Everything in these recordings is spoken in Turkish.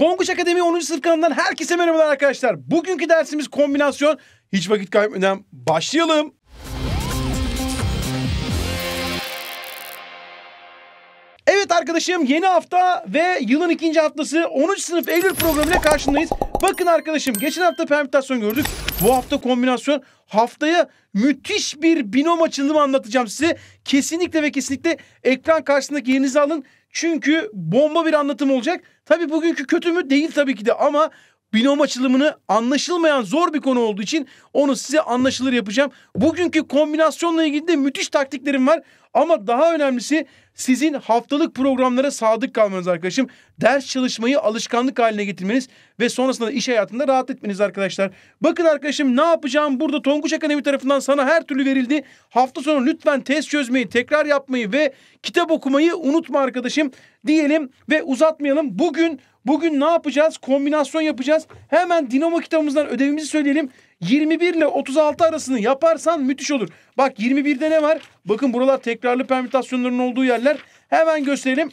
Tonguç Akademi 10. sınıf kanalından herkese merhabalar arkadaşlar. Bugünkü dersimiz kombinasyon. Hiç vakit kaybetmeden başlayalım. Evet arkadaşım yeni hafta ve yılın ikinci haftası 10. sınıf Eylül programıyla karşındayız. Bakın arkadaşım geçen hafta permütasyon gördük. Bu hafta kombinasyon haftaya müthiş bir binom açılımı anlatacağım size. Kesinlikle ve kesinlikle ekran karşısındaki yerinizi alın. Çünkü bomba bir anlatım olacak. Tabii bugünkü kötü mü? Değil tabii ki de ama binom açılımını anlaşılmayan zor bir konu olduğu için onu size anlaşılır yapacağım. Bugünkü kombinasyonla ilgili de müthiş taktiklerim var. Ama daha önemlisi sizin haftalık programlara sadık kalmanız arkadaşım. Ders çalışmayı alışkanlık haline getirmeniz ve sonrasında da iş hayatında rahat etmeniz arkadaşlar. Bakın arkadaşım ne yapacağım burada Tonguç Akademi tarafından sana her türlü verildi. Hafta sonu lütfen test çözmeyi, tekrar yapmayı ve kitap okumayı unutma arkadaşım diyelim ve uzatmayalım. Bugün bugün ne yapacağız? Kombinasyon yapacağız. Hemen Dinamo kitabımızdan ödevimizi söyleyelim 21 ile 36 arasını yaparsan müthiş olur. Bak 21'de ne var? Bakın buralar tekrarlı permütasyonların olduğu yerler. Hemen gösterelim.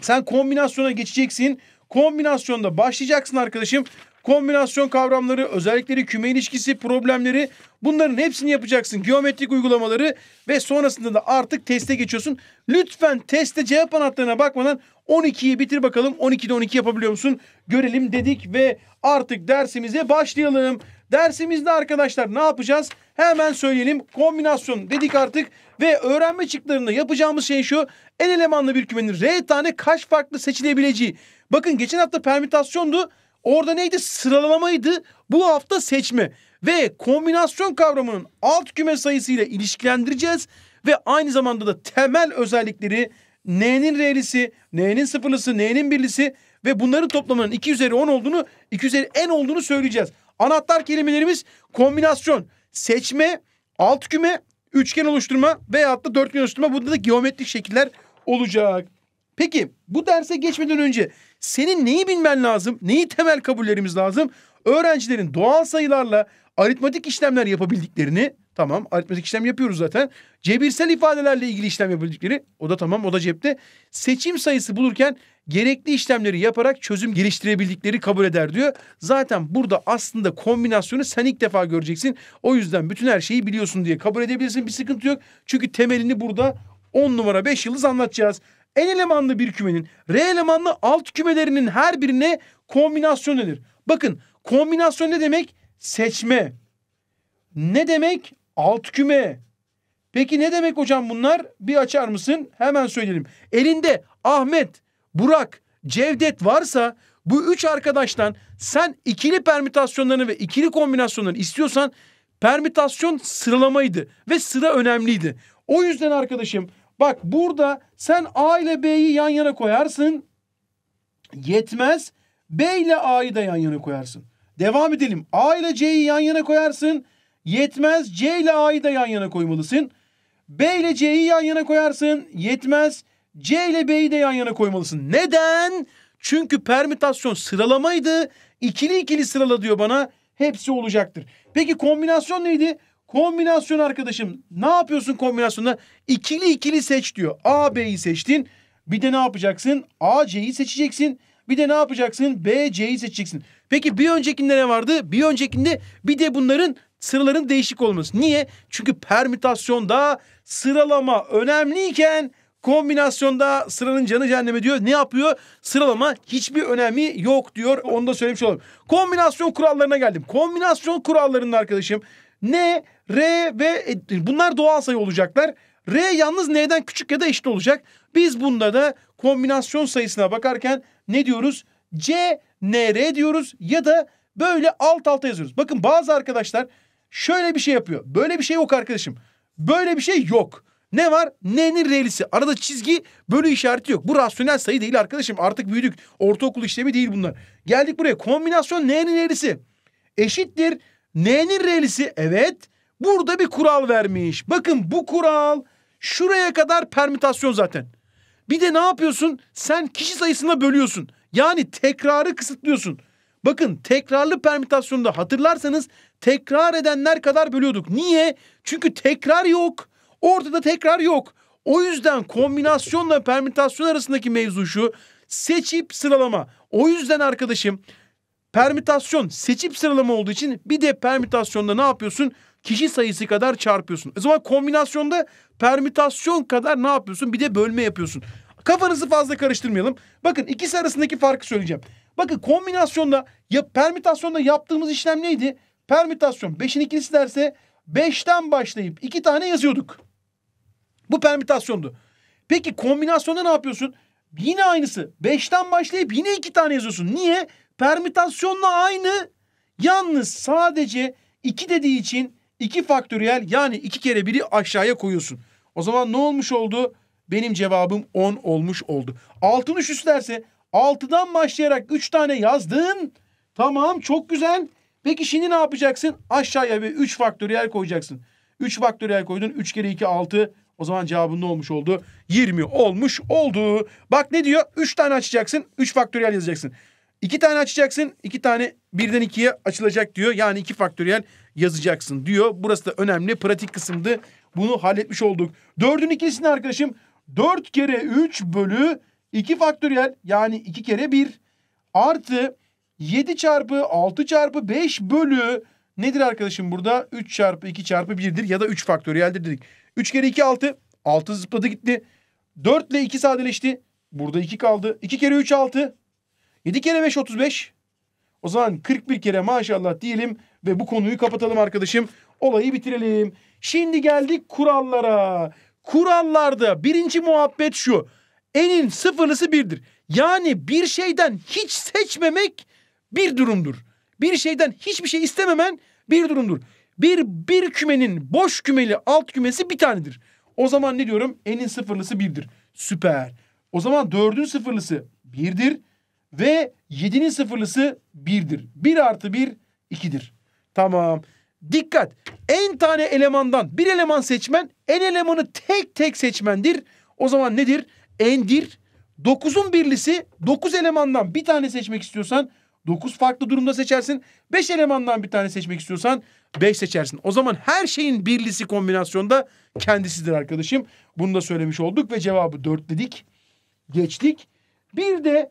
Sen kombinasyona geçeceksin. Kombinasyonda başlayacaksın arkadaşım. Kombinasyon kavramları, özellikleri, küme ilişkisi, problemleri bunların hepsini yapacaksın. Geometrik uygulamaları ve sonrasında da artık teste geçiyorsun. Lütfen teste cevap anahtarına bakmadan 12'yi bitir bakalım. 12'de 12 yapabiliyor musun? Görelim dedik ve artık dersimize başlayalım. Dersimizde arkadaşlar ne yapacağız? Hemen söyleyelim. Kombinasyon dedik artık ve öğrenme çıktılarında yapacağımız şey şu. En elemanlı bir kümenin R tane kaç farklı seçilebileceği. Bakın geçen hafta permütasyondu. Orada neydi? Sıralamaydı. Bu hafta seçme ve kombinasyon kavramının alt küme sayısıyla ilişkilendireceğiz ve aynı zamanda da temel özellikleri n'nin r'lisi, n'nin sıfırlısı, n'nin birlisi ve bunların toplamının 2 üzeri 10 olduğunu, 2 üzeri n olduğunu söyleyeceğiz. Anahtar kelimelerimiz kombinasyon, seçme, alt küme, üçgen oluşturma veyahut da dörtgen oluşturma. Bunda da geometrik şekiller olacak. Peki bu derse geçmeden önce senin neyi bilmen lazım? Neyi temel kabullerimiz lazım? Öğrencilerin doğal sayılarla aritmatik işlemler yapabildiklerini tamam aritmatik işlem yapıyoruz zaten. Cebirsel ifadelerle ilgili işlem yapabildikleri o da tamam o da cepte. Seçim sayısı bulurken gerekli işlemleri yaparak çözüm geliştirebildikleri kabul eder diyor. Zaten burada aslında kombinasyonu sen ilk defa göreceksin. O yüzden bütün her şeyi biliyorsun diye kabul edebilirsin. Bir sıkıntı yok. Çünkü temelini burada 10 numara 5 yıldız anlatacağız. En elemanlı bir kümenin R elemanlı alt kümelerinin her birine kombinasyon denir. Bakın kombinasyon ne demek? Seçme. Ne demek? Alt küme. Peki ne demek hocam bunlar? Bir açar mısın? Hemen söyleyelim. Elinde Ahmet, Burak, Cevdet varsa bu üç arkadaştan sen ikili permütasyonlarını ve ikili kombinasyonlarını istiyorsan permütasyon sıralamaydı ve sıra önemliydi. O yüzden arkadaşım bak burada sen A ile B'yi yan yana koyarsın. Yetmez. B ile A'yı da yan yana koyarsın. Devam edelim. A ile C'yi yan yana koyarsın. Yetmez. C ile A'yı da yan yana koymalısın. B ile C'yi yan yana koyarsın. Yetmez. C ile B'yi de yan yana koymalısın. Neden? Çünkü permütasyon sıralamaydı. İkili ikili sırala diyor bana. Hepsi olacaktır. Peki kombinasyon neydi? Kombinasyon arkadaşım ne yapıyorsun kombinasyonda? İkili ikili seç diyor. A B'yi seçtin. Bir de ne yapacaksın? A C'yi seçeceksin. Bir de ne yapacaksın? B C'yi seçeceksin. Peki bir öncekinde ne vardı? Bir öncekinde bir de bunların sıraların değişik olması. Niye? Çünkü permütasyonda sıralama önemliyken Kombinasyonda sıranın canı cehenneme diyor. Ne yapıyor? Sıralama hiçbir önemi yok diyor. Onu da söylemiş olalım. Kombinasyon kurallarına geldim. Kombinasyon kurallarında arkadaşım N, R ve e, bunlar doğal sayı olacaklar. R yalnız N'den küçük ya da eşit olacak. Biz bunda da kombinasyon sayısına bakarken ne diyoruz? C, N, R diyoruz ya da böyle alt alta yazıyoruz. Bakın bazı arkadaşlar şöyle bir şey yapıyor. Böyle bir şey yok arkadaşım. Böyle bir şey yok. Ne var? N'nin R'lisi. Arada çizgi bölü işareti yok. Bu rasyonel sayı değil arkadaşım. Artık büyüdük. Ortaokul işlemi değil bunlar. Geldik buraya. Kombinasyon N'nin R'lisi. Eşittir. N'nin R'lisi. Evet. Burada bir kural vermiş. Bakın bu kural şuraya kadar permütasyon zaten. Bir de ne yapıyorsun? Sen kişi sayısına bölüyorsun. Yani tekrarı kısıtlıyorsun. Bakın tekrarlı permütasyonda hatırlarsanız tekrar edenler kadar bölüyorduk. Niye? Çünkü tekrar yok. Ortada tekrar yok. O yüzden kombinasyonla permütasyon arasındaki mevzu şu. Seçip sıralama. O yüzden arkadaşım permütasyon seçip sıralama olduğu için bir de permütasyonda ne yapıyorsun? Kişi sayısı kadar çarpıyorsun. O zaman kombinasyonda permütasyon kadar ne yapıyorsun? Bir de bölme yapıyorsun. Kafanızı fazla karıştırmayalım. Bakın ikisi arasındaki farkı söyleyeceğim. Bakın kombinasyonda ya permütasyonda yaptığımız işlem neydi? Permütasyon 5'in ikilisi derse 5'ten başlayıp 2 tane yazıyorduk. Bu permütasyondu. Peki kombinasyonda ne yapıyorsun? Yine aynısı. Beşten başlayıp yine iki tane yazıyorsun. Niye? Permütasyonla aynı. Yalnız sadece iki dediği için iki faktöriyel yani iki kere biri aşağıya koyuyorsun. O zaman ne olmuş oldu? Benim cevabım 10 olmuş oldu. Altın Altını süslerse 6'dan başlayarak 3 tane yazdın. Tamam çok güzel. Peki şimdi ne yapacaksın? Aşağıya bir 3 faktöriyel koyacaksın. 3 faktöriyel koydun. 3 kere 2 6. O zaman cevabın ne olmuş oldu? 20 olmuş oldu. Bak ne diyor? 3 tane açacaksın. 3 faktöriyel yazacaksın. 2 tane açacaksın. 2 tane birden 2'ye açılacak diyor. Yani 2 faktöriyel yazacaksın diyor. Burası da önemli. Pratik kısımdı. Bunu halletmiş olduk. 4'ün ikisini arkadaşım. 4 kere 3 bölü 2 faktöriyel yani 2 kere 1 artı 7 çarpı 6 çarpı 5 bölü Nedir arkadaşım burada? 3 çarpı 2 çarpı 1'dir ya da 3 faktöriyeldir dedik. 3 kere 2 6. 6 zıpladı gitti. 4 ile 2 sadeleşti. Burada 2 kaldı. 2 kere 3 6. 7 kere 5 35. O zaman 41 kere maşallah diyelim ve bu konuyu kapatalım arkadaşım. Olayı bitirelim. Şimdi geldik kurallara. Kurallarda birinci muhabbet şu. Enin sıfırlısı birdir. Yani bir şeyden hiç seçmemek bir durumdur bir şeyden hiçbir şey istememen bir durumdur. Bir bir kümenin boş kümeli alt kümesi bir tanedir. O zaman ne diyorum? N'in sıfırlısı birdir. Süper. O zaman dördün sıfırlısı birdir. Ve yedinin sıfırlısı birdir. Bir artı bir ikidir. Tamam. Dikkat. En tane elemandan bir eleman seçmen en elemanı tek tek seçmendir. O zaman nedir? N'dir. Dokuzun birlisi dokuz elemandan bir tane seçmek istiyorsan 9 farklı durumda seçersin. 5 elemandan bir tane seçmek istiyorsan 5 seçersin. O zaman her şeyin birlisi kombinasyonda kendisidir arkadaşım. Bunu da söylemiş olduk ve cevabı 4 dedik. Geçtik. Bir de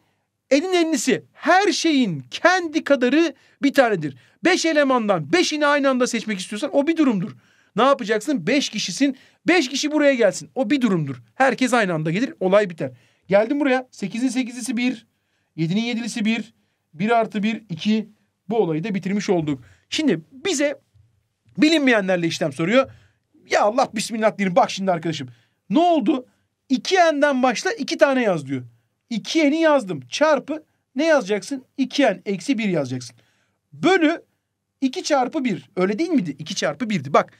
elin enlisi her şeyin kendi kadarı bir tanedir. 5 elemandan 5'ini aynı anda seçmek istiyorsan o bir durumdur. Ne yapacaksın? Beş kişisin. Beş kişi buraya gelsin. O bir durumdur. Herkes aynı anda gelir. Olay biter. Geldim buraya. Sekizin sekizlisi bir. Yedinin yedilisi bir. 1 artı 1 2 bu olayı da bitirmiş olduk. Şimdi bize bilinmeyenlerle işlem soruyor. Ya Allah bismillah diyelim bak şimdi arkadaşım. Ne oldu? 2n'den başla 2 tane yaz diyor. 2n'i yazdım. Çarpı ne yazacaksın? 2n eksi 1 yazacaksın. Bölü 2 çarpı 1. Öyle değil miydi? 2 çarpı 1'di. Bak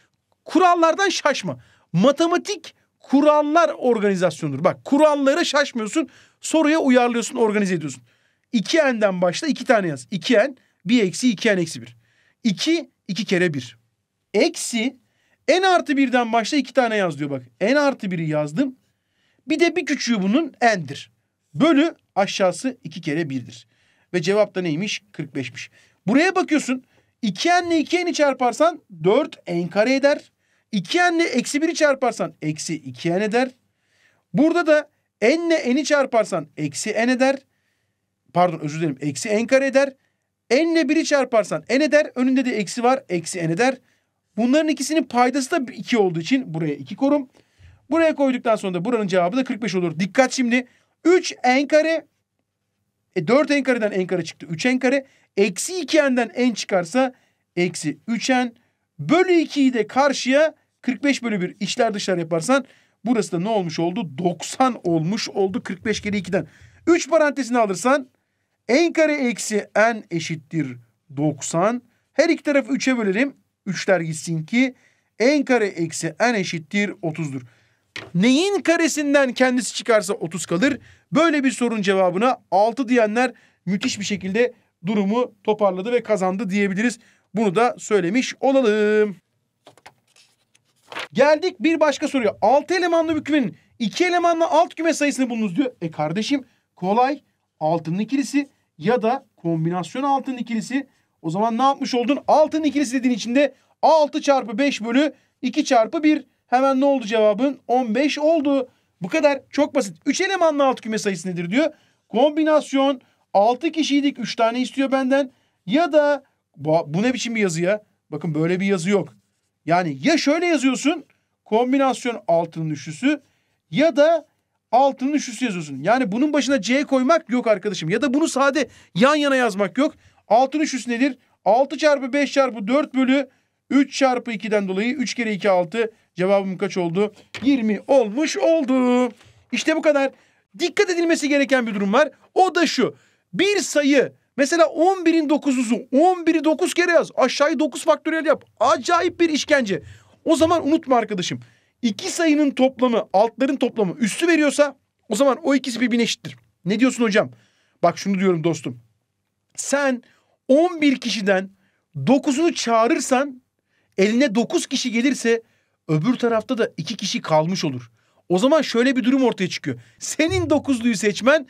kurallardan şaşma. Matematik kurallar organizasyonudur. Bak kurallara şaşmıyorsun. Soruya uyarlıyorsun, organize ediyorsun. 2 n'den başla 2 tane yaz. 2 n 1 eksi 2 n eksi 1. 2 2 kere 1. Eksi n artı 1'den başla 2 tane yaz diyor bak. n artı 1'i yazdım. Bir de bir küçüğü bunun n'dir. Bölü aşağısı 2 kere 1'dir. Ve cevap da neymiş? 45'miş. Ile Buraya bakıyorsun. 2n ile 2n'i çarparsan 4n kare eder. 2n ile eksi 1'i çarparsan eksi 2n eder. Burada da n ile n'i çarparsan eksi n eder pardon özür dilerim eksi n kare eder. N ile 1'i çarparsan n eder. Önünde de eksi var. Eksi n eder. Bunların ikisinin paydası da 2 olduğu için buraya 2 korum. Buraya koyduktan sonra da buranın cevabı da 45 olur. Dikkat şimdi. 3 n kare. E 4 n kareden n kare çıktı. 3 n kare. Eksi 2 n'den n çıkarsa eksi 3 n. Bölü 2'yi de karşıya 45 bölü 1 içler dışlar yaparsan burası da ne olmuş oldu? 90 olmuş oldu 45 kere 2'den. 3 parantezini alırsan n kare eksi n eşittir 90. Her iki tarafı 3'e bölelim. 3'ler gitsin ki n kare eksi n eşittir 30'dur. Neyin karesinden kendisi çıkarsa 30 kalır. Böyle bir sorun cevabına 6 diyenler müthiş bir şekilde durumu toparladı ve kazandı diyebiliriz. Bunu da söylemiş olalım. Geldik bir başka soruya. 6 elemanlı bir kümenin 2 elemanlı alt küme sayısını bulunuz diyor. E kardeşim kolay. Altın ikilisi ya da kombinasyon altın ikilisi. O zaman ne yapmış oldun? Altın ikilisi dediğin içinde 6 çarpı 5 bölü 2 çarpı 1. Hemen ne oldu cevabın? 15 oldu. Bu kadar çok basit. 3 elemanlı alt küme sayısı nedir diyor. Kombinasyon 6 kişiydik 3 tane istiyor benden. Ya da bu, bu ne biçim bir yazı ya? Bakın böyle bir yazı yok. Yani ya şöyle yazıyorsun kombinasyon altının üçlüsü ya da altının üstüsü yazıyorsun. Yani bunun başına C koymak yok arkadaşım. Ya da bunu sade yan yana yazmak yok. Altın üstüsü nedir? 6 çarpı 5 çarpı 4 bölü 3 çarpı 2'den dolayı 3 kere 2 6. Cevabım kaç oldu? 20 olmuş oldu. İşte bu kadar. Dikkat edilmesi gereken bir durum var. O da şu. Bir sayı mesela 11'in 9'usu 11'i 9 kere yaz. Aşağıyı 9 faktöriyel yap. Acayip bir işkence. O zaman unutma arkadaşım iki sayının toplamı altların toplamı üstü veriyorsa o zaman o ikisi birbirine eşittir. Ne diyorsun hocam? Bak şunu diyorum dostum. Sen 11 kişiden 9'unu çağırırsan eline 9 kişi gelirse öbür tarafta da 2 kişi kalmış olur. O zaman şöyle bir durum ortaya çıkıyor. Senin 9'luyu seçmen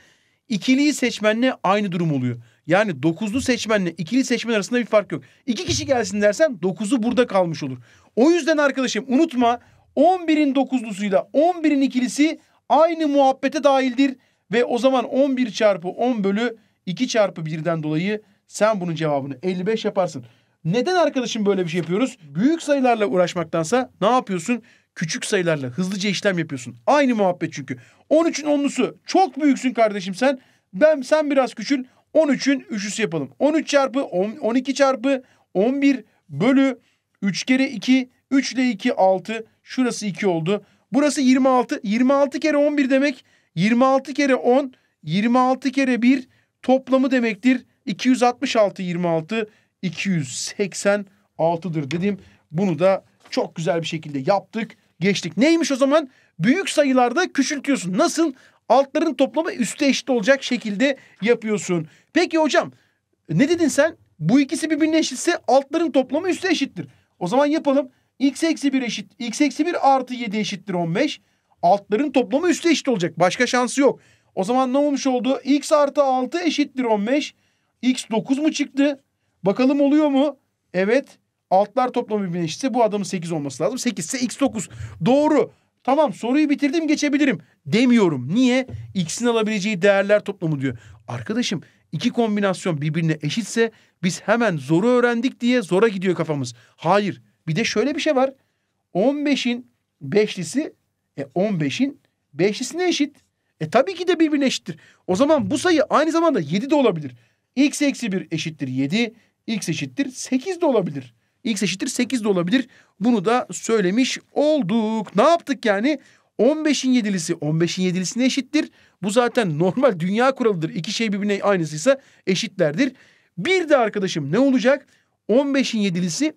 ikiliyi seçmenle aynı durum oluyor. Yani 9'lu seçmenle ikili seçmen arasında bir fark yok. 2 kişi gelsin dersen 9'u burada kalmış olur. O yüzden arkadaşım unutma 11'in dokuzlusuyla 11'in ikilisi aynı muhabbete dahildir. Ve o zaman 11 çarpı 10 bölü 2 çarpı 1'den dolayı sen bunun cevabını 55 yaparsın. Neden arkadaşım böyle bir şey yapıyoruz? Büyük sayılarla uğraşmaktansa ne yapıyorsun? Küçük sayılarla hızlıca işlem yapıyorsun. Aynı muhabbet çünkü. 13'ün onlusu çok büyüksün kardeşim sen. Ben sen biraz küçül. 13'ün üçüsü yapalım. 13 çarpı 10, 12 çarpı 11 bölü 3 kere 2 3 ile 2 6 Şurası 2 oldu. Burası 26. 26 kere 11 demek. 26 kere 10, 26 kere 1 toplamı demektir. 266 26 286'dır dedim. Bunu da çok güzel bir şekilde yaptık, geçtik. Neymiş o zaman? Büyük sayılarda küçültüyorsun. Nasıl? Altların toplamı üste eşit olacak şekilde yapıyorsun. Peki hocam ne dedin sen? Bu ikisi birbirine eşitse altların toplamı üste eşittir. O zaman yapalım x eksi 1 eşit x eksi 1 artı 7 eşittir 15. Altların toplamı üstü eşit olacak. Başka şansı yok. O zaman ne olmuş oldu? x artı 6 eşittir 15. x 9 mu çıktı? Bakalım oluyor mu? Evet. Altlar toplamı birbirine eşitse bu adamın 8 olması lazım. 8 ise x 9. Doğru. Tamam soruyu bitirdim geçebilirim demiyorum. Niye? X'in alabileceği değerler toplamı diyor. Arkadaşım iki kombinasyon birbirine eşitse biz hemen zoru öğrendik diye zora gidiyor kafamız. Hayır. Bir de şöyle bir şey var. 15'in beşlisi e 15'in beşlisine eşit. E tabii ki de birbirine eşittir. O zaman bu sayı aynı zamanda 7 de olabilir. X eksi 1 eşittir 7. X eşittir 8 de olabilir. X eşittir 8 de olabilir. Bunu da söylemiş olduk. Ne yaptık yani? 15'in 7'lisi 15'in 7'lisine eşittir. Bu zaten normal dünya kuralıdır. İki şey birbirine aynısıysa eşitlerdir. Bir de arkadaşım ne olacak? 15'in 7'lisi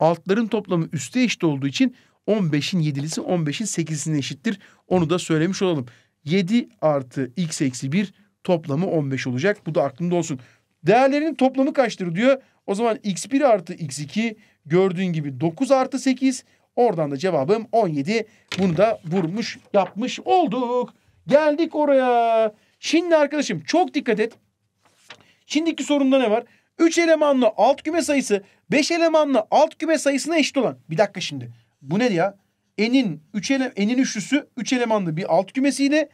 Altların toplamı üste eşit olduğu için 15'in 7'lisi 15'in 8'sine eşittir. Onu da söylemiş olalım. 7 artı x eksi 1 toplamı 15 olacak. Bu da aklında olsun. Değerlerinin toplamı kaçtır diyor. O zaman x1 artı x2 gördüğün gibi 9 artı 8. Oradan da cevabım 17. Bunu da vurmuş yapmış olduk. Geldik oraya. Şimdi arkadaşım çok dikkat et. Şimdiki sorumda ne var? 3 elemanlı alt küme sayısı 5 elemanlı alt küme sayısına eşit olan. Bir dakika şimdi. Bu ne ya? N'in 3 ele, N'in üçlüsü 3 üç elemanlı bir alt kümesiyle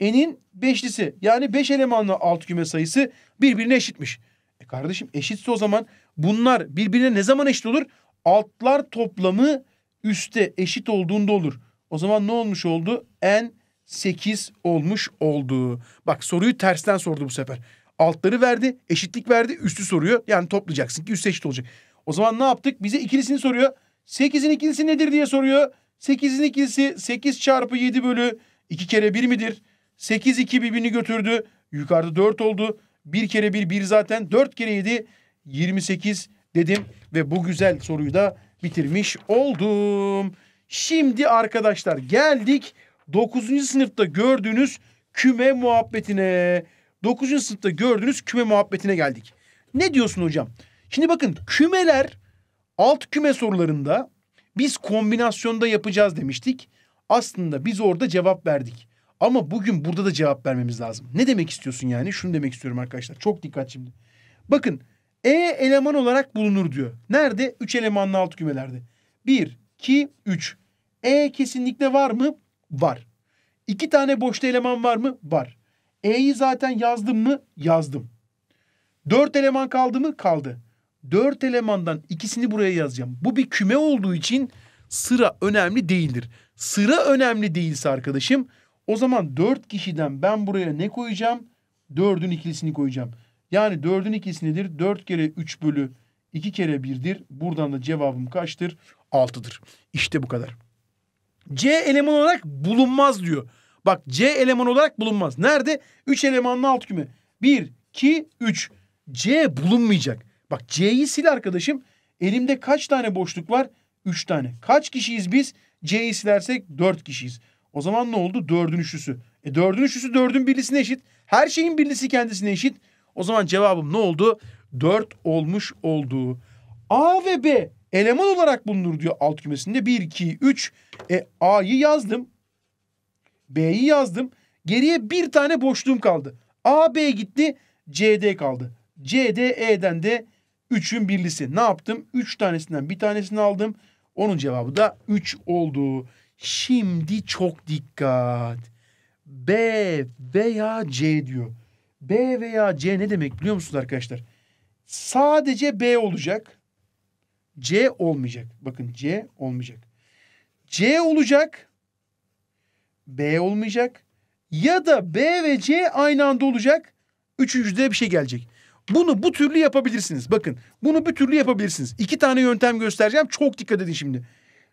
N'in beşlisi yani 5 beş elemanlı alt küme sayısı birbirine eşitmiş. E kardeşim eşitse o zaman bunlar birbirine ne zaman eşit olur? Altlar toplamı üste eşit olduğunda olur. O zaman ne olmuş oldu? N 8 olmuş oldu. Bak soruyu tersten sordu bu sefer. Altları verdi, eşitlik verdi, üstü soruyor. Yani toplayacaksın ki üst eşit olacak. O zaman ne yaptık? Bize ikilisini soruyor. 8'in ikilisi nedir diye soruyor. 8'in ikilisi 8 çarpı 7 bölü 2 kere 1 midir? 8 2 birbirini götürdü. Yukarıda 4 oldu. 1 kere 1 1 zaten. 4 kere 7 28 dedim. Ve bu güzel soruyu da bitirmiş oldum. Şimdi arkadaşlar geldik 9. sınıfta gördüğünüz küme muhabbetine. 9. sınıfta gördüğünüz küme muhabbetine geldik. Ne diyorsun hocam? Şimdi bakın kümeler alt küme sorularında biz kombinasyonda yapacağız demiştik. Aslında biz orada cevap verdik. Ama bugün burada da cevap vermemiz lazım. Ne demek istiyorsun yani? Şunu demek istiyorum arkadaşlar. Çok dikkat şimdi. Bakın E eleman olarak bulunur diyor. Nerede? Üç elemanlı alt kümelerde. Bir, iki, üç. E kesinlikle var mı? Var. İki tane boşta eleman var mı? Var. E'yi zaten yazdım mı? Yazdım. Dört eleman kaldı mı? Kaldı. Dört elemandan ikisini buraya yazacağım. Bu bir küme olduğu için sıra önemli değildir. Sıra önemli değilse arkadaşım o zaman dört kişiden ben buraya ne koyacağım? Dördün ikilisini koyacağım. Yani dördün ikilisi nedir? Dört kere üç bölü iki kere birdir. Buradan da cevabım kaçtır? Altıdır. İşte bu kadar. C eleman olarak bulunmaz diyor. Bak C eleman olarak bulunmaz. Nerede? Üç elemanlı alt küme. Bir, iki, üç. C bulunmayacak. Bak C'yi sil arkadaşım. Elimde kaç tane boşluk var? 3 tane. Kaç kişiyiz biz? C'yi silersek 4 kişiyiz. O zaman ne oldu? 4'ün üçlüsü. E 4'ün üçlüsü 4'ün birlisine eşit. Her şeyin birlisi kendisine eşit. O zaman cevabım ne oldu? 4 olmuş oldu. A ve B eleman olarak bulunur diyor alt kümesinde. 1, 2, 3. E A'yı yazdım. B'yi yazdım. Geriye bir tane boşluğum kaldı. A, B gitti. C, D kaldı. C, D, E'den de 3'ün birlisi. Ne yaptım? 3 tanesinden bir tanesini aldım. Onun cevabı da 3 oldu. Şimdi çok dikkat. B veya C diyor. B veya C ne demek biliyor musunuz arkadaşlar? Sadece B olacak. C olmayacak. Bakın C olmayacak. C olacak. B olmayacak. Ya da B ve C aynı anda olacak. Üçüncüde bir şey gelecek. Bunu bu türlü yapabilirsiniz. Bakın bunu bir türlü yapabilirsiniz. İki tane yöntem göstereceğim. Çok dikkat edin şimdi.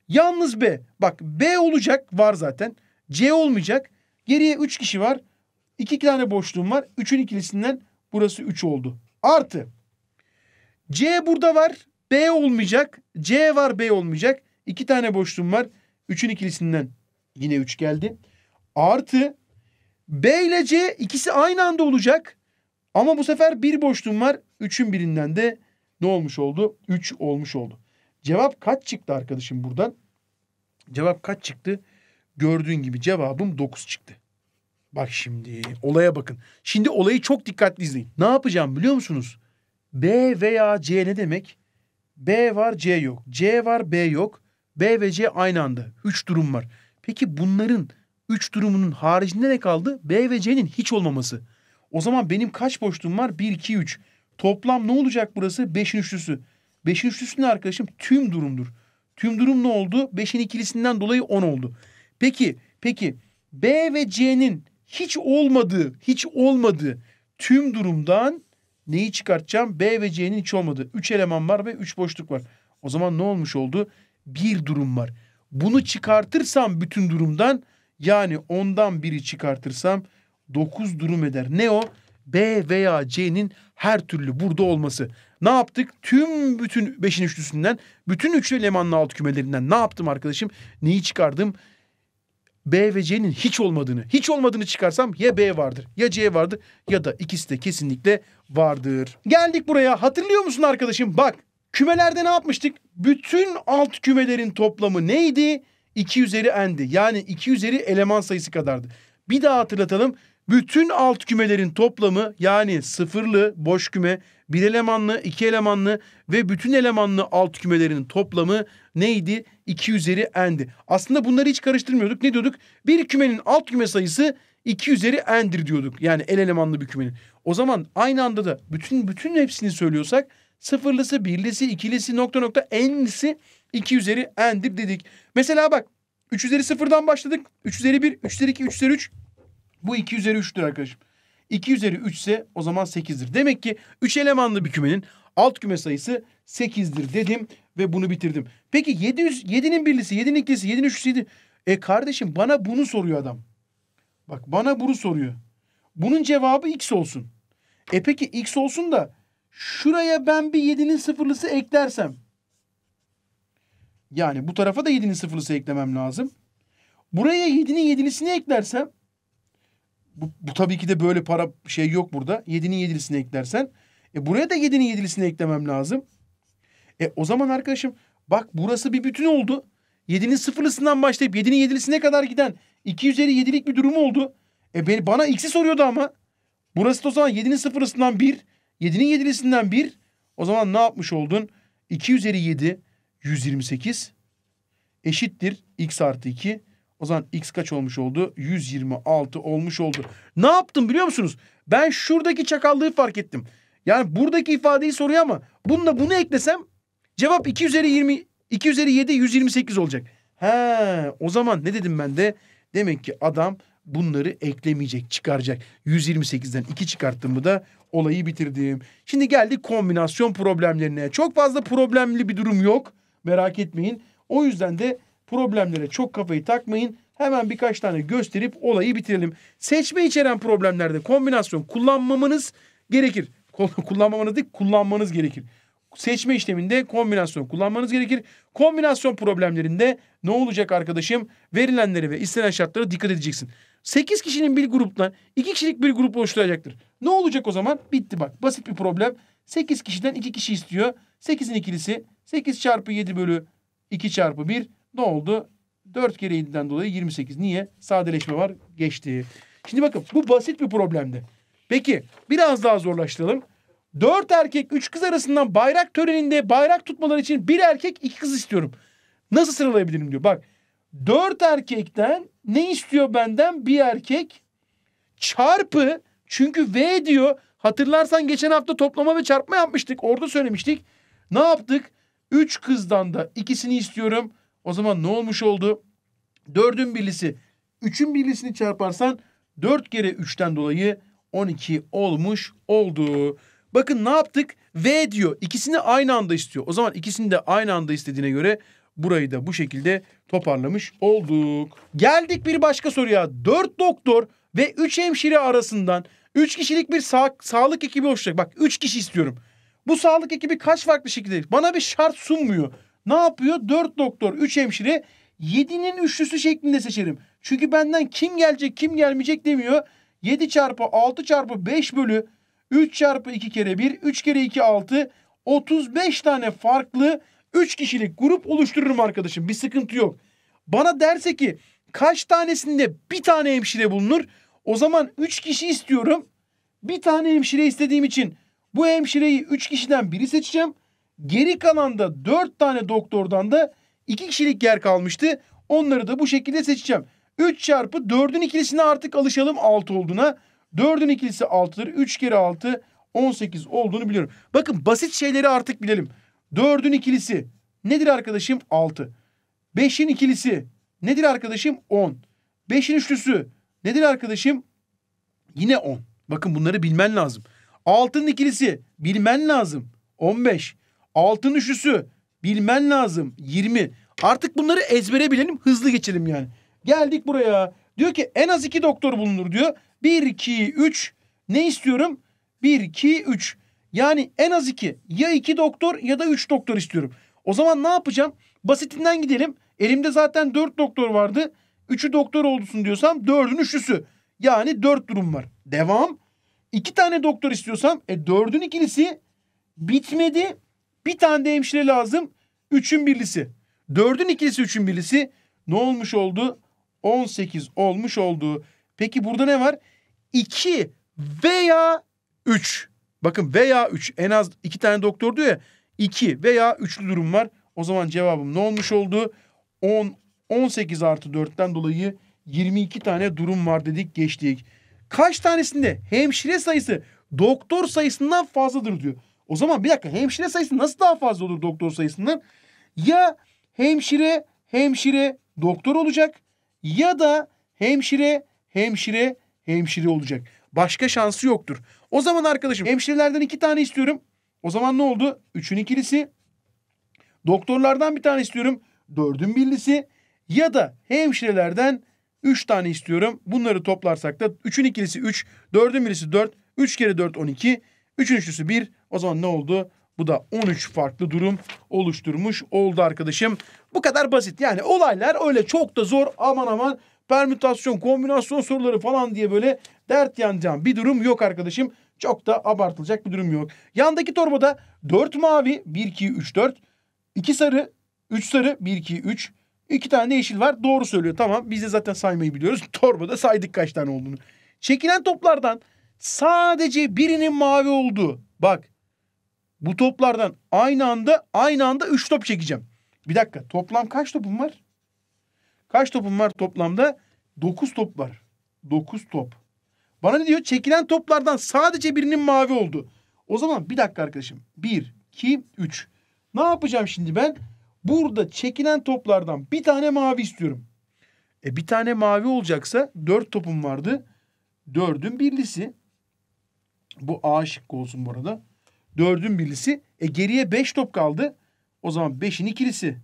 Yalnız B. Bak B olacak var zaten. C olmayacak. Geriye üç kişi var. İki tane boşluğum var. Üçün ikilisinden burası üç oldu. Artı. C burada var. B olmayacak. C var B olmayacak. İki tane boşluğum var. Üçün ikilisinden yine üç geldi. Artı. B ile C ikisi aynı anda olacak. Ama bu sefer bir boşluğum var. üçün birinden de ne olmuş oldu? üç olmuş oldu. Cevap kaç çıktı arkadaşım buradan? Cevap kaç çıktı? Gördüğün gibi cevabım dokuz çıktı. Bak şimdi olaya bakın. Şimdi olayı çok dikkatli izleyin. Ne yapacağım biliyor musunuz? B veya C ne demek? B var C yok. C var B yok. B ve C aynı anda. Üç durum var. Peki bunların üç durumunun haricinde ne kaldı? B ve C'nin hiç olmaması. O zaman benim kaç boşluğum var? 1, 2, 3. Toplam ne olacak burası? 5'in üçlüsü. 5'in üçlüsü ne arkadaşım? Tüm durumdur. Tüm durum ne oldu? 5'in ikilisinden dolayı 10 oldu. Peki, peki B ve C'nin hiç olmadığı, hiç olmadığı tüm durumdan neyi çıkartacağım? B ve C'nin hiç olmadığı. 3 eleman var ve 3 boşluk var. O zaman ne olmuş oldu? Bir durum var. Bunu çıkartırsam bütün durumdan yani ondan biri çıkartırsam 9 durum eder. Ne o? B veya C'nin her türlü burada olması. Ne yaptık? Tüm bütün 5'in üçlüsünden, bütün üçlü elemanın alt kümelerinden ne yaptım arkadaşım? Neyi çıkardım? B ve C'nin hiç olmadığını. Hiç olmadığını çıkarsam ya B vardır, ya C vardır ya da ikisi de kesinlikle vardır. Geldik buraya. Hatırlıyor musun arkadaşım? Bak kümelerde ne yapmıştık? Bütün alt kümelerin toplamı neydi? 2 üzeri n'di. Yani 2 üzeri eleman sayısı kadardı. Bir daha hatırlatalım. Bütün alt kümelerin toplamı yani sıfırlı boş küme, bir elemanlı, iki elemanlı ve bütün elemanlı alt kümelerin toplamı neydi? 2 üzeri n'di. Aslında bunları hiç karıştırmıyorduk. Ne diyorduk? Bir kümenin alt küme sayısı 2 üzeri n'dir diyorduk. Yani el elemanlı bir kümenin. O zaman aynı anda da bütün bütün hepsini söylüyorsak sıfırlısı, birlisi, ikilisi, nokta nokta n'lisi 2 üzeri n'dir dedik. Mesela bak 3 üzeri sıfırdan başladık. 3 üzeri 1, 3 üzeri 2, 3 üzeri 3. Bu 2 üzeri 3'tür arkadaşım. 2 üzeri 3 ise o zaman 8'dir. Demek ki 3 elemanlı bir kümenin alt küme sayısı 8'dir dedim ve bunu bitirdim. Peki 7 7'nin birlisi, 7'nin ikilisi, 7'nin üçlüsü 7. E kardeşim bana bunu soruyor adam. Bak bana bunu soruyor. Bunun cevabı x olsun. E peki x olsun da şuraya ben bir 7'nin sıfırlısı eklersem. Yani bu tarafa da 7'nin sıfırlısı eklemem lazım. Buraya 7'nin yedilisini eklersem bu, bu tabii ki de böyle para şey yok burada. Yedinin yedilisini eklersen. E buraya da yedinin yedilisini eklemem lazım. E o zaman arkadaşım bak burası bir bütün oldu. Yedinin sıfırlısından başlayıp yedinin yedilisine kadar giden 2 üzeri yedilik bir durum oldu. E beni, bana x'i soruyordu ama. Burası da o zaman yedinin sıfırlısından bir. Yedinin yedilisinden bir. O zaman ne yapmış oldun? 2 üzeri 7 128 eşittir x artı 2 o zaman x kaç olmuş oldu? 126 olmuş oldu. Ne yaptım biliyor musunuz? Ben şuradaki çakallığı fark ettim. Yani buradaki ifadeyi soruyor ama bununla bunu eklesem cevap 2 üzeri 20 2 üzeri 7 128 olacak. He, o zaman ne dedim ben de? Demek ki adam bunları eklemeyecek, çıkaracak. 128'den 2 çıkarttım mı da olayı bitirdim. Şimdi geldik kombinasyon problemlerine. Çok fazla problemli bir durum yok. Merak etmeyin. O yüzden de Problemlere çok kafayı takmayın. Hemen birkaç tane gösterip olayı bitirelim. Seçme içeren problemlerde kombinasyon kullanmamanız gerekir. Kullanmamanız değil kullanmanız gerekir. Seçme işleminde kombinasyon kullanmanız gerekir. Kombinasyon problemlerinde ne olacak arkadaşım? Verilenlere ve istenen şartlara dikkat edeceksin. 8 kişinin bir gruptan 2 kişilik bir grup oluşturacaktır. Ne olacak o zaman? Bitti bak. Basit bir problem. 8 kişiden 2 kişi istiyor. 8'in ikilisi 8 çarpı 7 bölü 2 çarpı 1. Ne oldu? 4 kere 7'den dolayı 28. Niye? Sadeleşme var. Geçti. Şimdi bakın bu basit bir problemdi. Peki biraz daha zorlaştıralım. Dört erkek üç kız arasından bayrak töreninde bayrak tutmaları için bir erkek iki kız istiyorum. Nasıl sıralayabilirim diyor. Bak dört erkekten ne istiyor benden bir erkek çarpı çünkü V diyor hatırlarsan geçen hafta toplama ve çarpma yapmıştık orada söylemiştik. Ne yaptık? Üç kızdan da ikisini istiyorum. O zaman ne olmuş oldu? Dördün birlisi üçün birlisini çarparsan dört kere üçten dolayı on iki olmuş oldu. Bakın ne yaptık? V diyor. İkisini aynı anda istiyor. O zaman ikisini de aynı anda istediğine göre burayı da bu şekilde toparlamış olduk. Geldik bir başka soruya. Dört doktor ve üç hemşire arasından üç kişilik bir sa sağlık ekibi oluşacak. Bak üç kişi istiyorum. Bu sağlık ekibi kaç farklı şekilde? Bana bir şart sunmuyor. Ne yapıyor? Dört doktor, üç hemşire. Yedinin üçlüsü şeklinde seçelim. Çünkü benden kim gelecek, kim gelmeyecek demiyor. Yedi çarpı altı çarpı beş bölü üç çarpı iki kere bir, üç kere iki altı. Otuz beş tane farklı üç kişilik grup oluştururum arkadaşım. Bir sıkıntı yok. Bana derse ki kaç tanesinde bir tane hemşire bulunur? O zaman üç kişi istiyorum. Bir tane hemşire istediğim için bu hemşireyi üç kişiden biri seçeceğim. Geri kalan da 4 tane doktordan da 2 kişilik yer kalmıştı. Onları da bu şekilde seçeceğim. 3 çarpı 4'ün ikilisine artık alışalım 6 olduğuna. 4'ün ikilisi 6'dır. 3 kere 6 18 olduğunu biliyorum. Bakın basit şeyleri artık bilelim. 4'ün ikilisi nedir arkadaşım? 6. 5'in ikilisi nedir arkadaşım? 10. 5'in üçlüsü nedir arkadaşım? Yine 10. Bakın bunları bilmen lazım. 6'nın ikilisi bilmen lazım. 15. Altın üçlüsü bilmen lazım. 20. Artık bunları ezbere bilelim hızlı geçelim yani. Geldik buraya. Diyor ki en az iki doktor bulunur diyor. 1, 2, 3. Ne istiyorum? 1, 2, 3. Yani en az iki. Ya iki doktor ya da üç doktor istiyorum. O zaman ne yapacağım? Basitinden gidelim. Elimde zaten dört doktor vardı. Üçü doktor oldusun diyorsam dördün üçlüsü. Yani dört durum var. Devam. İki tane doktor istiyorsam e dördün ikilisi bitmedi. Bir tane de hemşire lazım. Üçün birlisi. Dördün ikilisi üçün birlisi. Ne olmuş oldu? 18 olmuş oldu. Peki burada ne var? 2 veya 3. Bakın veya 3. En az 2 tane doktor diyor ya. 2 veya 3'lü durum var. O zaman cevabım ne olmuş oldu? 10, 18 artı 4'ten dolayı 22 tane durum var dedik geçtik. Kaç tanesinde hemşire sayısı doktor sayısından fazladır diyor. O zaman bir dakika hemşire sayısı nasıl daha fazla olur doktor sayısından? Ya hemşire hemşire doktor olacak ya da hemşire hemşire hemşire olacak. Başka şansı yoktur. O zaman arkadaşım hemşirelerden iki tane istiyorum. O zaman ne oldu? Üçün ikilisi. Doktorlardan bir tane istiyorum. Dördün birlisi. Ya da hemşirelerden üç tane istiyorum. Bunları toplarsak da üçün ikilisi üç. Dördün birlisi dört. Üç kere dört on iki. Üçün üçlüsü bir. O zaman ne oldu? Bu da 13 farklı durum oluşturmuş oldu arkadaşım. Bu kadar basit. Yani olaylar öyle çok da zor aman aman permütasyon, kombinasyon soruları falan diye böyle dert yanacağım bir durum yok arkadaşım. Çok da abartılacak bir durum yok. Yandaki torbada 4 mavi, 1, 2, 3, 4. 2 sarı, 3 sarı, 1, 2, 3. 2 tane yeşil var. Doğru söylüyor. Tamam biz de zaten saymayı biliyoruz. Torbada saydık kaç tane olduğunu. Çekilen toplardan Sadece birinin mavi oldu. Bak bu toplardan aynı anda aynı anda 3 top çekeceğim. Bir dakika toplam kaç topum var? Kaç topum var toplamda? 9 top var. 9 top. Bana ne diyor? Çekilen toplardan sadece birinin mavi oldu. O zaman bir dakika arkadaşım. 1, 2, 3. Ne yapacağım şimdi ben? Burada çekilen toplardan bir tane mavi istiyorum. E bir tane mavi olacaksa dört topum vardı. Dördün birlisi. Bu A şıkkı olsun bu arada. Dördün birlisi. E geriye beş top kaldı. O zaman beşin ikilisi.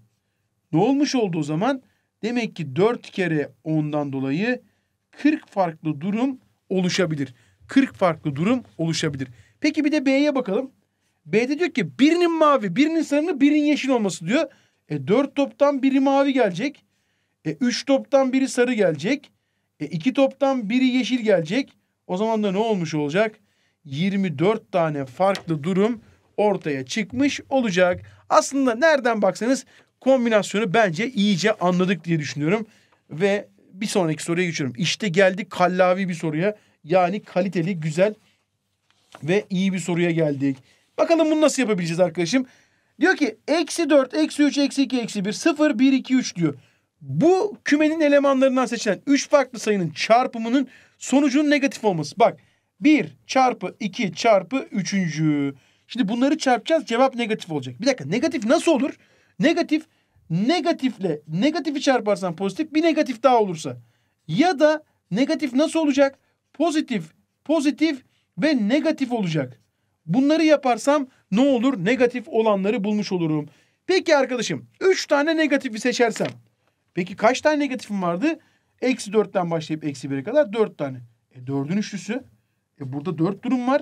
Ne olmuş oldu o zaman? Demek ki dört kere ondan dolayı kırk farklı durum oluşabilir. Kırk farklı durum oluşabilir. Peki bir de B'ye bakalım. B'de diyor ki birinin mavi, birinin sarı, birinin yeşil olması diyor. E dört toptan biri mavi gelecek. E üç toptan biri sarı gelecek. E iki toptan biri yeşil gelecek. O zaman da ne olmuş olacak? 24 tane farklı durum ortaya çıkmış olacak. Aslında nereden baksanız kombinasyonu bence iyice anladık diye düşünüyorum. Ve bir sonraki soruya geçiyorum. İşte geldik kallavi bir soruya. Yani kaliteli, güzel ve iyi bir soruya geldik. Bakalım bunu nasıl yapabileceğiz arkadaşım? Diyor ki eksi 4, eksi 3, eksi 2, eksi 1, 0, 1, 2, 3 diyor. Bu kümenin elemanlarından seçilen 3 farklı sayının çarpımının sonucunun negatif olması. Bak 1 çarpı 2 çarpı 3. Şimdi bunları çarpacağız cevap negatif olacak. Bir dakika negatif nasıl olur? Negatif negatifle negatifi çarparsan pozitif bir negatif daha olursa. Ya da negatif nasıl olacak? Pozitif, pozitif ve negatif olacak. Bunları yaparsam ne olur? Negatif olanları bulmuş olurum. Peki arkadaşım 3 tane negatifi seçersem. Peki kaç tane negatifim vardı? Eksi 4'ten başlayıp eksi 1'e kadar 4 tane. E 4'ün üçlüsü e burada dört durum var.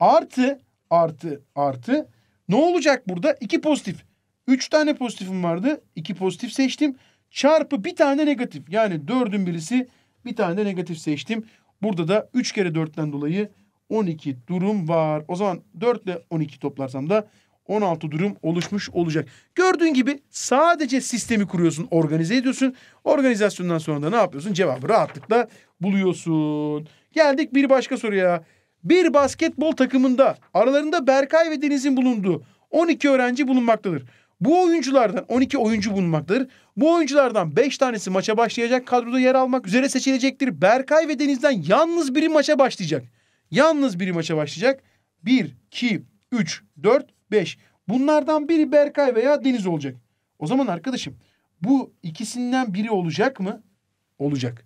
Artı, artı, artı. Ne olacak burada? İki pozitif. Üç tane pozitifim vardı. İki pozitif seçtim. Çarpı bir tane negatif. Yani dördün birisi bir tane negatif seçtim. Burada da üç kere dörtten dolayı on iki durum var. O zaman dörtle on iki toplarsam da 16 durum oluşmuş olacak. Gördüğün gibi sadece sistemi kuruyorsun, organize ediyorsun. Organizasyondan sonra da ne yapıyorsun? Cevabı rahatlıkla buluyorsun. Geldik bir başka soruya. Bir basketbol takımında aralarında Berkay ve Deniz'in bulunduğu 12 öğrenci bulunmaktadır. Bu oyunculardan 12 oyuncu bulunmaktadır. Bu oyunculardan 5 tanesi maça başlayacak kadroda yer almak üzere seçilecektir. Berkay ve Deniz'den yalnız biri maça başlayacak. Yalnız biri maça başlayacak. 1, 2, 3, 4, 5. Bunlardan biri Berkay veya Deniz olacak. O zaman arkadaşım bu ikisinden biri olacak mı? Olacak.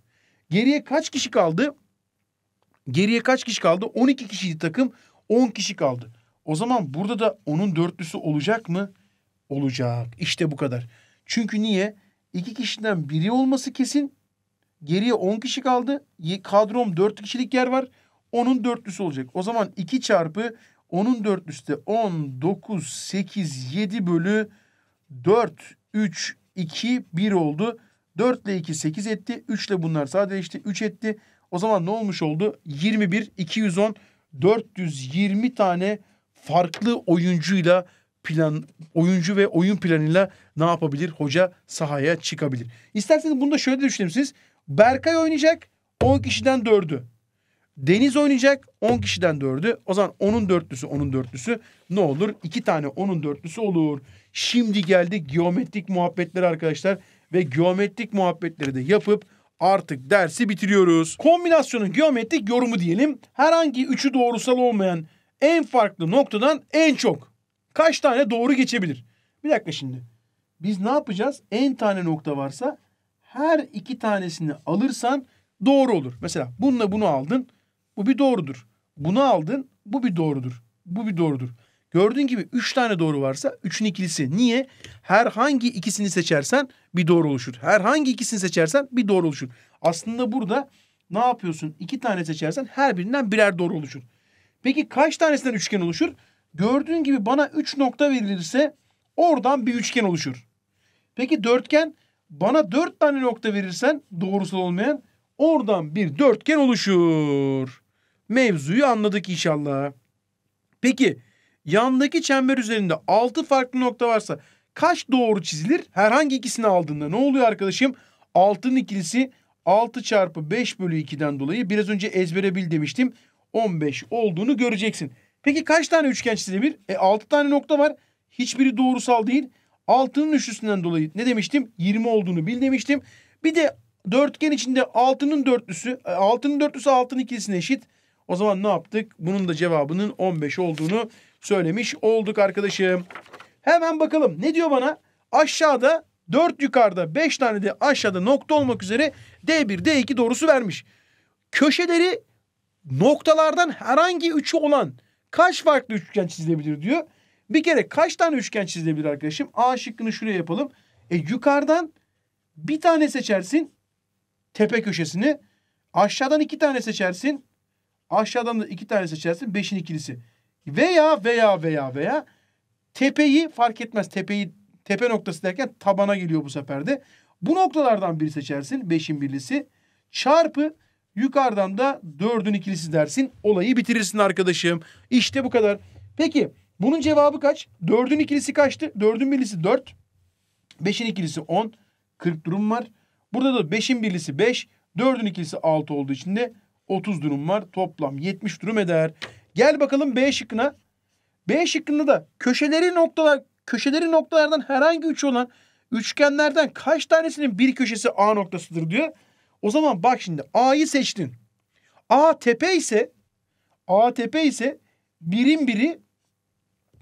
Geriye kaç kişi kaldı? Geriye kaç kişi kaldı? 12 kişiydi takım. 10 kişi kaldı. O zaman burada da onun dörtlüsü olacak mı? Olacak. İşte bu kadar. Çünkü niye? İki kişiden biri olması kesin. Geriye 10 kişi kaldı. Kadrom 4 kişilik yer var. Onun dörtlüsü olacak. O zaman 2 çarpı onun dörtlüsü de 10, 9, 8, 7 bölü 4, 3, 2, 1 oldu. 4 ile 2 8 etti. 3 ile bunlar sadeleşti. 3 etti. O zaman ne olmuş oldu? 21, 210, 420 tane farklı oyuncuyla plan oyuncu ve oyun planıyla ne yapabilir? Hoca sahaya çıkabilir. İsterseniz bunu da şöyle siz Berkay oynayacak 10 kişiden 4'ü. Deniz oynayacak 10 kişiden 4'ü. O zaman onun dörtlüsü onun dörtlüsü ne olur? 2 tane onun dörtlüsü olur. Şimdi geldik geometrik muhabbetlere arkadaşlar. Ve geometrik muhabbetleri de yapıp artık dersi bitiriyoruz. Kombinasyonun geometrik yorumu diyelim. Herhangi üçü doğrusal olmayan en farklı noktadan en çok. Kaç tane doğru geçebilir? Bir dakika şimdi. Biz ne yapacağız? En tane nokta varsa her iki tanesini alırsan doğru olur. Mesela bununla bunu aldın. Bu bir doğrudur. Bunu aldın. Bu bir doğrudur. Bu bir doğrudur. Gördüğün gibi üç tane doğru varsa üçün ikilisi. Niye? Herhangi ikisini seçersen bir doğru oluşur. Herhangi ikisini seçersen bir doğru oluşur. Aslında burada ne yapıyorsun? İki tane seçersen her birinden birer doğru oluşur. Peki kaç tanesinden üçgen oluşur? Gördüğün gibi bana üç nokta verilirse oradan bir üçgen oluşur. Peki dörtgen bana dört tane nokta verirsen doğrusal olmayan oradan bir dörtgen oluşur. Mevzuyu anladık inşallah. Peki yandaki çember üzerinde 6 farklı nokta varsa kaç doğru çizilir? Herhangi ikisini aldığında ne oluyor arkadaşım? 6'nın ikilisi 6 çarpı 5 bölü 2'den dolayı biraz önce ezbere bil demiştim. 15 olduğunu göreceksin. Peki kaç tane üçgen çizilir? E 6 tane nokta var. Hiçbiri doğrusal değil. 6'nın üçlüsünden dolayı ne demiştim? 20 olduğunu bil demiştim. Bir de dörtgen içinde 6'nın dörtlüsü, 6'nın e, dörtlüsü 6'nın ikilisine eşit. O zaman ne yaptık? Bunun da cevabının 15 olduğunu söylemiş olduk arkadaşım. Hemen bakalım ne diyor bana? Aşağıda 4 yukarıda 5 tane de aşağıda nokta olmak üzere D1, D2 doğrusu vermiş. Köşeleri noktalardan herhangi üçü olan kaç farklı üçgen çizilebilir diyor. Bir kere kaç tane üçgen çizilebilir arkadaşım? A şıkkını şuraya yapalım. E yukarıdan bir tane seçersin tepe köşesini. Aşağıdan iki tane seçersin Aşağıdan da iki tane seçersin. Beşin ikilisi. Veya veya veya veya tepeyi fark etmez. Tepeyi tepe noktası derken tabana geliyor bu sefer de. Bu noktalardan biri seçersin. Beşin birlisi. Çarpı yukarıdan da dördün ikilisi dersin. Olayı bitirirsin arkadaşım. İşte bu kadar. Peki bunun cevabı kaç? Dördün ikilisi kaçtı? Dördün birlisi dört. Beşin ikilisi on. Kırk durum var. Burada da beşin birlisi beş. Dördün ikilisi altı olduğu için de 30 durum var. Toplam 70 durum eder. Gel bakalım B şıkkına. B şıkkında da köşeleri noktalar köşeleri noktalardan herhangi üç olan üçgenlerden kaç tanesinin bir köşesi A noktasıdır diyor. O zaman bak şimdi A'yı seçtin. A tepe ise A tepe ise birim biri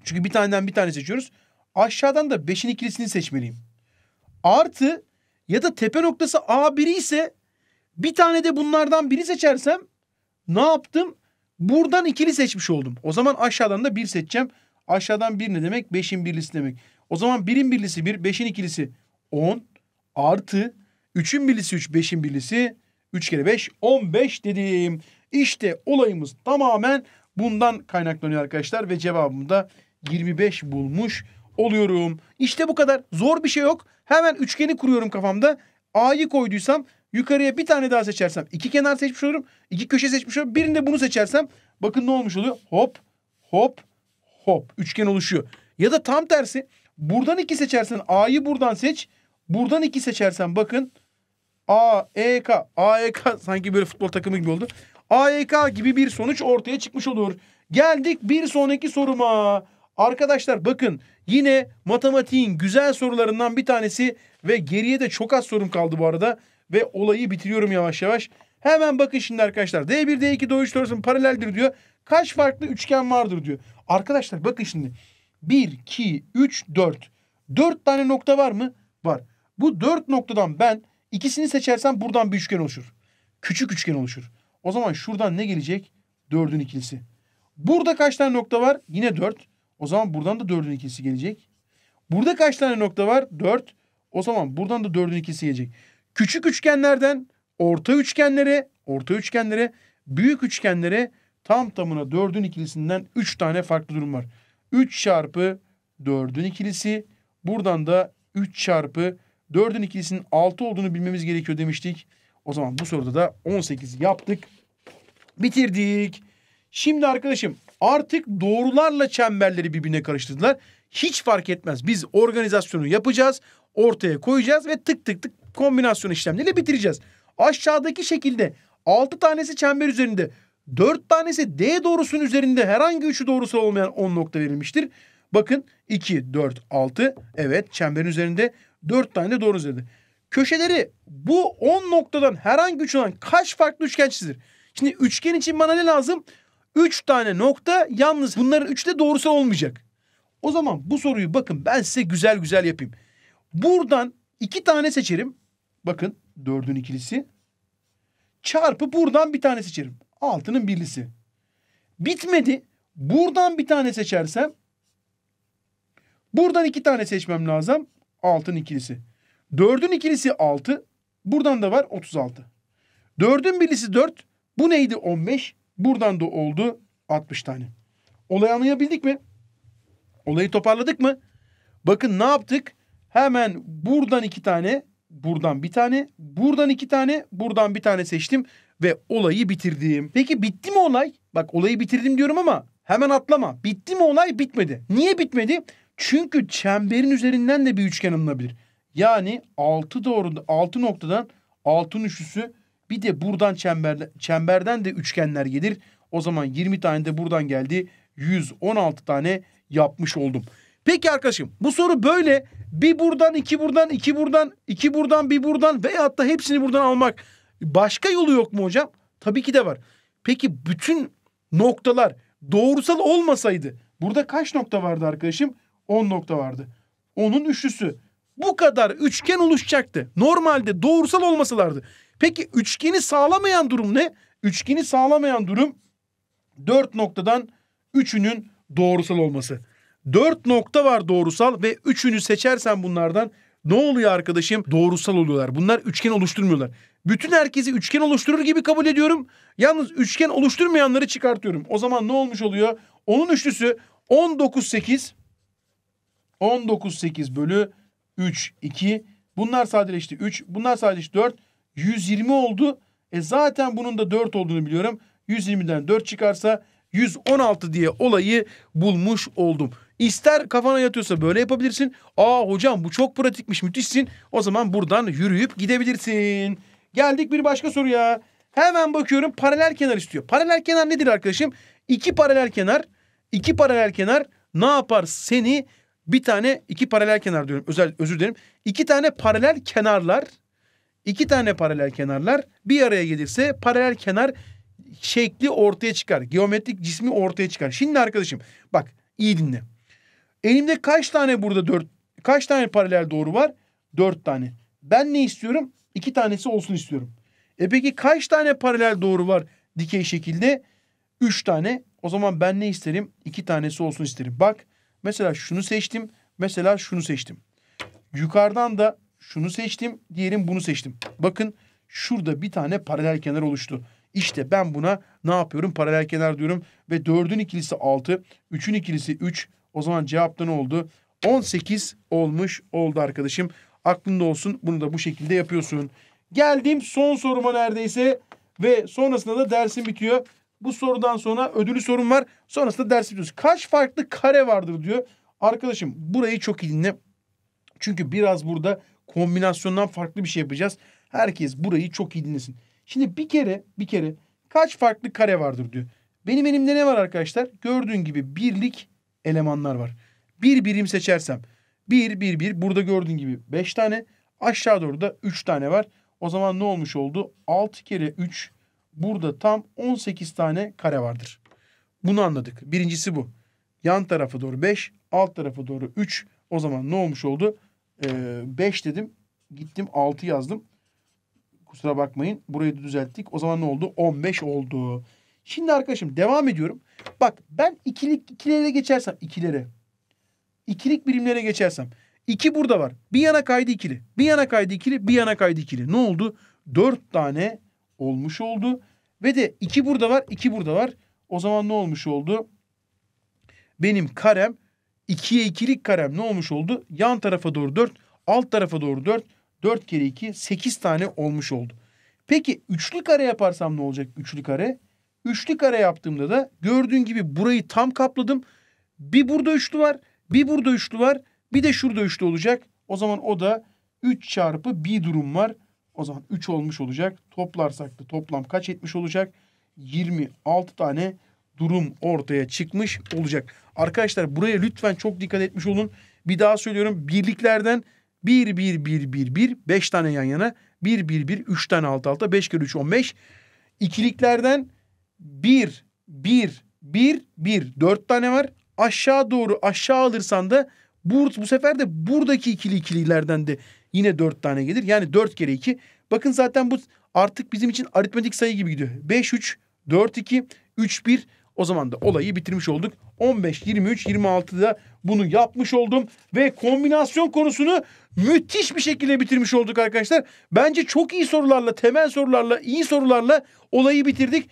çünkü bir taneden bir tane seçiyoruz. Aşağıdan da beşin ikilisini seçmeliyim. Artı ya da tepe noktası A1 ise bir tane de bunlardan biri seçersem ne yaptım? Buradan ikili seçmiş oldum. O zaman aşağıdan da bir seçeceğim. Aşağıdan bir ne demek? Beşin birlisi demek. O zaman birin birlisi bir, beşin ikilisi on artı üçün birlisi üç, beşin birlisi üç kere beş, on beş dediğim. İşte olayımız tamamen bundan kaynaklanıyor arkadaşlar ve cevabım da 25 bulmuş oluyorum. İşte bu kadar. Zor bir şey yok. Hemen üçgeni kuruyorum kafamda. A'yı koyduysam Yukarıya bir tane daha seçersem iki kenar seçmiş olurum. iki köşe seçmiş olurum. Birinde bunu seçersem bakın ne olmuş oluyor? Hop hop hop. Üçgen oluşuyor. Ya da tam tersi buradan iki seçersen A'yı buradan seç. Buradan iki seçersen bakın A, E, K. A, E, K sanki böyle futbol takımı gibi oldu. A, E, K gibi bir sonuç ortaya çıkmış olur. Geldik bir sonraki soruma. Arkadaşlar bakın yine matematiğin güzel sorularından bir tanesi ve geriye de çok az sorum kaldı bu arada ve olayı bitiriyorum yavaş yavaş. Hemen bakın şimdi arkadaşlar. D1, D2, D3, D4 paraleldir diyor. Kaç farklı üçgen vardır diyor. Arkadaşlar bakın şimdi. 1, 2, 3, 4. 4 tane nokta var mı? Var. Bu 4 noktadan ben ikisini seçersem buradan bir üçgen oluşur. Küçük üçgen oluşur. O zaman şuradan ne gelecek? 4'ün ikilisi. Burada kaç tane nokta var? Yine 4. O zaman buradan da 4'ün ikilisi gelecek. Burada kaç tane nokta var? 4. O zaman buradan da 4'ün ikilisi gelecek küçük üçgenlerden orta üçgenlere, orta üçgenlere, büyük üçgenlere tam tamına dördün ikilisinden üç tane farklı durum var. 3 çarpı dördün ikilisi. Buradan da 3 çarpı dördün ikilisinin 6 olduğunu bilmemiz gerekiyor demiştik. O zaman bu soruda da 18 yaptık. Bitirdik. Şimdi arkadaşım artık doğrularla çemberleri birbirine karıştırdılar. Hiç fark etmez. Biz organizasyonu yapacağız, ortaya koyacağız ve tık tık tık kombinasyon işlemleriyle bitireceğiz. Aşağıdaki şekilde 6 tanesi çember üzerinde, 4 tanesi D doğrusunun üzerinde herhangi üçü doğrusal olmayan 10 nokta verilmiştir. Bakın 2, 4, 6 evet çemberin üzerinde 4 tane de doğru üzerinde. Köşeleri bu 10 noktadan herhangi üç olan kaç farklı üçgen çizilir? Şimdi üçgen için bana ne lazım? 3 tane nokta yalnız bunların 3 de doğrusu olmayacak. O zaman bu soruyu bakın ben size güzel güzel yapayım. Buradan iki tane seçerim. Bakın dördün ikilisi. Çarpı buradan bir tane seçerim. Altının birlisi. Bitmedi. Buradan bir tane seçersem buradan iki tane seçmem lazım. Altın ikilisi. Dördün ikilisi altı. Buradan da var 36. Dördün birisi dört. Bu neydi 15? Buradan da oldu 60 tane. Olayı anlayabildik mi? Olayı toparladık mı? Bakın ne yaptık? Hemen buradan iki tane buradan bir tane, buradan iki tane, buradan bir tane seçtim ve olayı bitirdim. Peki bitti mi olay? Bak olayı bitirdim diyorum ama hemen atlama. Bitti mi olay? Bitmedi. Niye bitmedi? Çünkü çemberin üzerinden de bir üçgen alınabilir. Yani 6 doğru 6 noktadan 6'ın üçlüsü bir de buradan çemberden, çemberden de üçgenler gelir. O zaman 20 tane de buradan geldi. 116 tane yapmış oldum. Peki arkadaşım bu soru böyle bir buradan, iki buradan, iki buradan, iki buradan, bir buradan veyahut da hepsini buradan almak başka yolu yok mu hocam? Tabii ki de var. Peki bütün noktalar doğrusal olmasaydı burada kaç nokta vardı arkadaşım? 10 nokta vardı. Onun üçlüsü. Bu kadar üçgen oluşacaktı. Normalde doğrusal olmasalardı. Peki üçgeni sağlamayan durum ne? Üçgeni sağlamayan durum dört noktadan üçünün doğrusal olması. Dört nokta var doğrusal ve üçünü seçersen bunlardan ne oluyor arkadaşım? Doğrusal oluyorlar. Bunlar üçgen oluşturmuyorlar. Bütün herkesi üçgen oluşturur gibi kabul ediyorum. Yalnız üçgen oluşturmayanları çıkartıyorum. O zaman ne olmuş oluyor? Onun üçlüsü 19 8 19 8 bölü 3 2 bunlar sadeleşti 3 bunlar sadeleşti 4 120 oldu. E zaten bunun da 4 olduğunu biliyorum. 120'den 4 çıkarsa 116 diye olayı bulmuş oldum. İster kafana yatıyorsa böyle yapabilirsin. Aa hocam bu çok pratikmiş müthişsin. O zaman buradan yürüyüp gidebilirsin. Geldik bir başka soruya. Hemen bakıyorum paralel kenar istiyor. Paralel kenar nedir arkadaşım? İki paralel kenar. iki paralel kenar ne yapar seni? Bir tane iki paralel kenar diyorum. Özel özür dilerim. İki tane paralel kenarlar. iki tane paralel kenarlar bir araya gelirse paralel kenar şekli ortaya çıkar. Geometrik cismi ortaya çıkar. Şimdi arkadaşım bak iyi dinle. Elimde kaç tane burada dört, kaç tane paralel doğru var? Dört tane. Ben ne istiyorum? İki tanesi olsun istiyorum. E peki kaç tane paralel doğru var dikey şekilde? Üç tane. O zaman ben ne isterim? İki tanesi olsun isterim. Bak mesela şunu seçtim. Mesela şunu seçtim. Yukarıdan da şunu seçtim. Diyelim bunu seçtim. Bakın şurada bir tane paralel kenar oluştu. İşte ben buna ne yapıyorum? Paralel kenar diyorum. Ve dördün ikilisi altı. Üçün ikilisi üç. O zaman cevapta ne oldu? 18 olmuş oldu arkadaşım. Aklında olsun bunu da bu şekilde yapıyorsun. Geldim son soruma neredeyse ve sonrasında da dersim bitiyor. Bu sorudan sonra ödülü sorun var. Sonrasında ders bitiyor. Kaç farklı kare vardır diyor. Arkadaşım burayı çok iyi dinle. Çünkü biraz burada kombinasyondan farklı bir şey yapacağız. Herkes burayı çok iyi dinlesin. Şimdi bir kere bir kere kaç farklı kare vardır diyor. Benim elimde ne var arkadaşlar? Gördüğün gibi birlik elemanlar var. Bir birim seçersem bir bir bir burada gördüğün gibi beş tane aşağı doğru da üç tane var. O zaman ne olmuş oldu? Altı kere üç burada tam on sekiz tane kare vardır. Bunu anladık. Birincisi bu. Yan tarafa doğru beş alt tarafa doğru üç O zaman ne olmuş oldu? Ee, 5 dedim. Gittim altı yazdım. Kusura bakmayın. Burayı da düzelttik. O zaman ne oldu? on beş oldu. Şimdi arkadaşım devam ediyorum. Bak ben ikilik ikilere geçersem ikilere. ikilik birimlere geçersem. iki burada var. Bir yana kaydı ikili. Bir yana kaydı ikili. Bir yana kaydı ikili. Ne oldu? Dört tane olmuş oldu. Ve de iki burada var. iki burada var. O zaman ne olmuş oldu? Benim karem ikiye ikilik karem ne olmuş oldu? Yan tarafa doğru dört. Alt tarafa doğru dört. Dört kere iki. Sekiz tane olmuş oldu. Peki üçlü kare yaparsam ne olacak? Üçlü kare Üçlü kare yaptığımda da gördüğün gibi burayı tam kapladım. Bir burada üçlü var, bir burada üçlü var, bir de şurada üçlü olacak. O zaman o da 3 çarpı bir durum var. O zaman 3 olmuş olacak. Toplarsak da toplam kaç etmiş olacak? 26 tane durum ortaya çıkmış olacak. Arkadaşlar buraya lütfen çok dikkat etmiş olun. Bir daha söylüyorum birliklerden 1 1 1 1 1 5 tane yan yana 1 1 1 3 tane alt alta 5 kere 3 15. İkiliklerden 1, 1, 1, 1. 4 tane var. Aşağı doğru aşağı alırsan da bu, bu sefer de buradaki ikili ikililerden de yine 4 tane gelir. Yani 4 kere 2. Bakın zaten bu artık bizim için aritmetik sayı gibi gidiyor. 5, 3, 4, 2, 3, 1. O zaman da olayı bitirmiş olduk. 15, 23, 26'da bunu yapmış oldum. Ve kombinasyon konusunu müthiş bir şekilde bitirmiş olduk arkadaşlar. Bence çok iyi sorularla, temel sorularla, iyi sorularla olayı bitirdik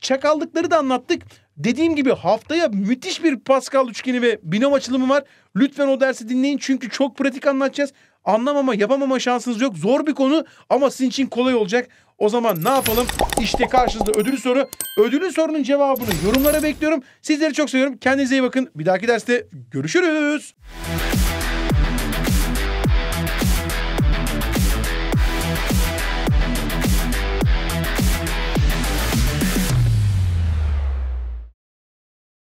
çakallıkları da anlattık. Dediğim gibi haftaya müthiş bir Pascal üçgeni ve binom açılımı var. Lütfen o dersi dinleyin çünkü çok pratik anlatacağız. Anlamama, yapamama şansınız yok. Zor bir konu ama sizin için kolay olacak. O zaman ne yapalım? İşte karşınızda ödül soru. Ödülün sorunun cevabını yorumlara bekliyorum. Sizleri çok seviyorum. Kendinize iyi bakın. Bir dahaki derste görüşürüz.